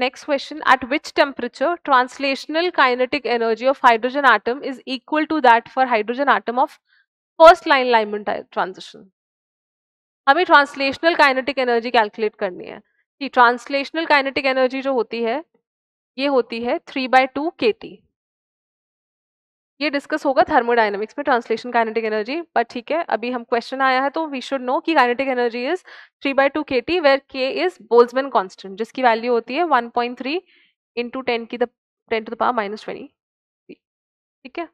Next question, at which temperature translational kinetic energy of hydrogen atom is equal to that for hydrogen atom of first line Lyman transition? हमें translational kinetic energy calculate करनी है कि translational kinetic energy जो होती है ये होती है three by two K T ये डिस्कस होगा थर्मोडाइनमिक्स में ट्रांसलेशन काइनेटिक एनर्जी बट ठीक है अभी हम क्वेश्चन आया है तो वी शुड नो कि kinetic energy is three by two K T where K is Boltzmann constant जिसकी वैल्यू होती है one point three into ten की ten to the power minus twenty ठीक है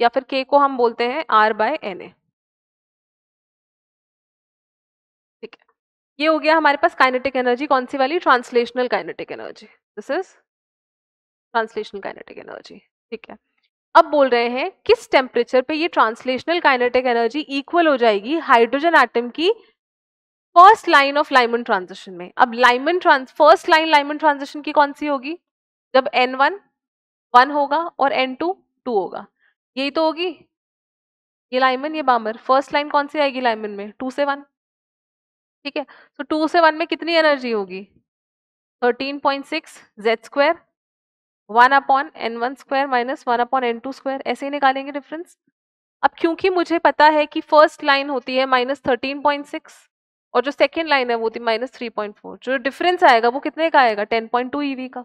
या फिर के को हम बोलते हैं आर बाय एन ए ठीक है ये हो गया हमारे पास काइनेटिक एनर्जी कौन सी वाली translational kinetic energy this is translational kinetic energy ठीक है अब बोल रहे हैं किस टेम्परेचर पे ये ट्रांसलेशनल काइनेटिक एनर्जी इक्वल हो जाएगी हाइड्रोजन एटम की first line of Lyman transition में अब Lyman trans first line Lyman transition की कौन सी होगी जब एन वन वन होगा और एन टू टू होगा यही तो होगी ये लाइमन ये बामर फर्स्ट लाइन कौन सी आएगी लाइमन में टू से वन ठीक है तो टू से वन में कितनी एनर्जी होगी thirteen point six Z square one upon N one square minus one upon N two square ऐसे ही निकालेंगे डिफरेंस अब क्योंकि मुझे पता है कि फर्स्ट लाइन होती है माइनस थर्टीन पॉइंट सिक्स और जो सेकेंड लाइन है वो थी माइनस थ्री पॉइंट फोर जो डिफरेंस आएगा वो कितने का आएगा टेन पॉइंट टू ईवी का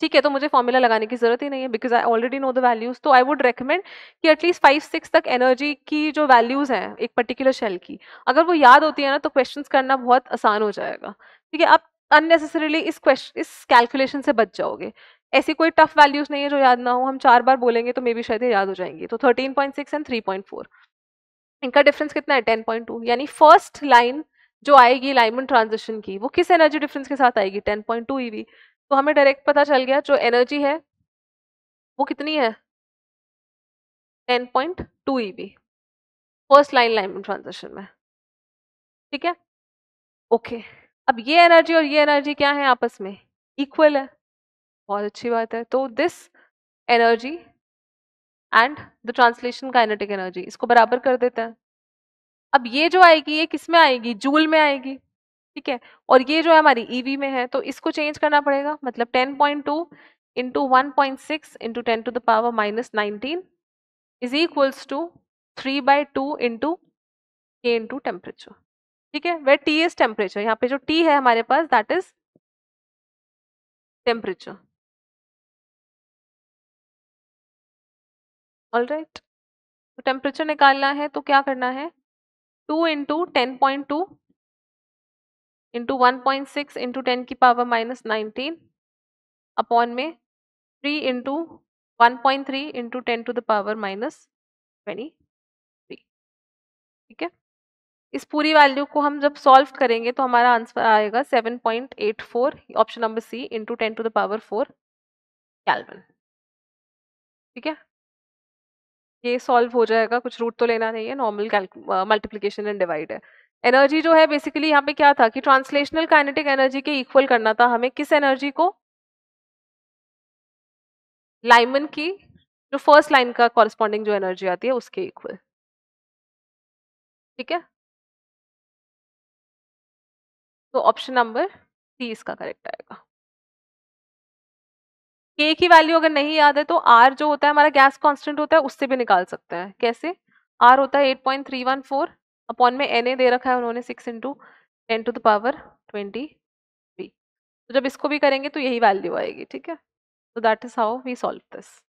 ठीक है तो मुझे फॉर्मूला लगाने की जरूरत ही नहीं है because I already know the values तो आई वुड रेकमेंड कि एटलीस्ट फाइव सिक्स तक एनर्जी की जो वैल्यूज हैं एक पर्टिकुलर शेल की अगर वो याद होती है ना तो क्वेश्चंस करना बहुत आसान हो जाएगा ठीक है आप अननेसेसरीली इस क्वेश्चन इस कैलकुलेशन से बच जाओगे ऐसी कोई टफ वैल्यूज नहीं है जो याद ना हो हम चार बार बोलेंगे तो मे भी शायद याद हो जाएंगी तो 13.6 एंड 3.4 इनका डिफरेंस कितना है 10.2 यानी फर्स्ट लाइन जो आएगी लाइमन ट्रांजिशन की वो किस एनर्जी डिफरेंस के साथ आएगी 10.2 पॉइंट e तो हमें डायरेक्ट पता चल गया जो एनर्जी है वो कितनी है ten point first line Lyman transition में ठीक है ओके okay. अब ये एनर्जी और ये एनर्जी क्या है आपस में इक्वल है बहुत अच्छी बात है तो this energy and the translation kinetic energy इसको बराबर कर देता है अब ये जो आएगी ये किस में आएगी जूल में आएगी ठीक है और ये जो है हमारी ईवी e में है तो इसको चेंज करना पड़ेगा मतलब 10.2 point two into one point six into ten to the power minus nineteen is equals to three by two into K into temperature ठीक है वे टी इज टेम्परेचर यहाँ पे जो टी है हमारे पास दैट इज टेम्परेचर राइट तो temperature निकालना है तो क्या करना है two into ten point two into one point six into ten की पावर माइनस नाइनटीन अपॉन में three into one point three into ten to the power minus twenty three ठीक है इस पूरी वैल्यू को हम जब सॉल्व करेंगे तो हमारा आंसर आएगा seven point eight four option number C into ten to the power four kelvin ठीक है ये सॉल्व हो जाएगा कुछ रूट तो लेना नहीं है नॉर्मल मल्टीप्लीकेशन एंड डिवाइड है एनर्जी जो है बेसिकली यहाँ पे क्या था कि ट्रांसलेशनल काइनेटिक एनर्जी के इक्वल करना था हमें किस एनर्जी को लाइमन की जो फर्स्ट लाइन का कॉरेस्पॉन्डिंग जो एनर्जी आती है उसके इक्वल ठीक है तो ऑप्शन नंबर सी इसका करेक्ट आएगा के की वैल्यू अगर नहीं याद है तो आर जो होता है हमारा गैस कांस्टेंट होता है उससे भी निकाल सकते हैं कैसे आर होता है eight point three one four upon में एन ए दे रखा है उन्होंने six into ten to the power twenty three तो जब इसको भी करेंगे तो यही वैल्यू आएगी ठीक है तो that is how we solve this